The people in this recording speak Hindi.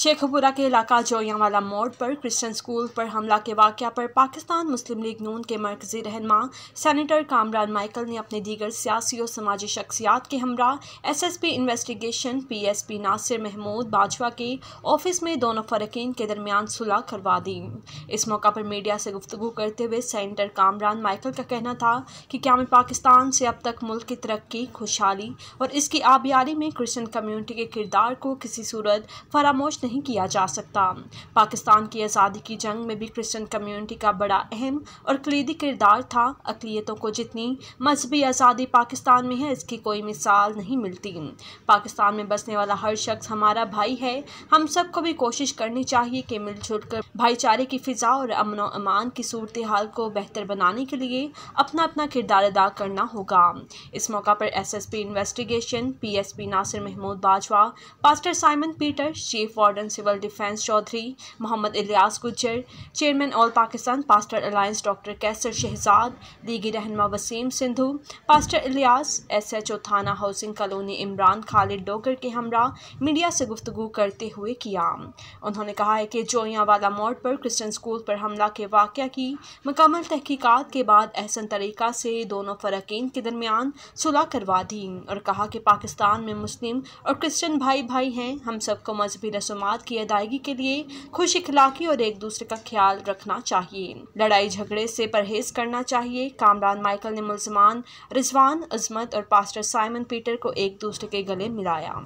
शेखपुरा के इलाका जोयावाला मोड़ पर क्रिश्चियन स्कूल पर हमला के वाक़ पर पाकिस्तान मुस्लिम लीग नून के मरकजी रहनमा सेनेटर कामरान माइकल ने अपने दीगर सियासी और समाजी शख्सियात के हमरा S S P investigation P S P Nasir Mahmood Bajwa के ऑफिस में दोनों फ़रकिन के दरमियान सुलह करवा दी इस मौका पर मीडिया से गुफ्तु करते हुए सैनिटर कामरान माइकल का कहना था कि क्या मैं पाकिस्तान से अब तक मुल्क की तरक्की खुशहाली और इसकी आबियारी में क्रिश्चन कम्यूनिटी के किरदार को किसी सूरत फरामोश नहीं नहीं किया जा सकता पाकिस्तान की आज़ादी की जंग में भी क्रिश्चियन कम्युनिटी का बड़ा अहम और कलीदी किरदार था अकलीतों को जितनी मजहबी आज़ादी पाकिस्तान में है इसकी कोई मिसाल नहीं मिलती पाकिस्तान में बसने वाला हर शख्स हमारा भाई है हम सबको भी कोशिश करनी चाहिए कि मिलजुल कर भाईचारे की फ़िज़ा और अमन अमान की सूरत हाल को बेहतर बनाने के लिए अपना अपना किरदार अदा करना होगा इस मौका पर S S P investigation P S P Nasir Mahmood Bajwa pastor Simon Peter chief warden warden civil defence Chaudhry Mohammad Ilyas Gujjar chairman all Pakistan pastor alliance doctor Kaiser Shahzad लीगी रहनमा Waseem Sindhu pastor Ilyas S H O थाना हाउसिंग कॉलोनी इमरान खालिद डोगर के हमरा मीडिया से गुफ्तु करते हुए किया उन्होंने कहा है कि जोया वाला मोड़ पर क्रिश्चन स्कूल पर हमला के वाक़ की मकमल तहकीक़ात के बाद एहसन तरीक़ा से दोनों फ़रकिन के दरमियान सुलह करवा दी और कहा कि पाकिस्तान में मुस्लिम और क्रिश्चन भाई भाई हैं हम सबको मजहबी रसूम अहकाम की अदायगी के लिए खुश इखलाकी और एक दूसरे का ख्याल रखना चाहिए लड़ाई झगड़े से परहेज करना चाहिए कामरान माइकल ने मुलजमान रिजवान अजमत और पास्टर साइमन पीटर को एक दूसरे के गले मिलाया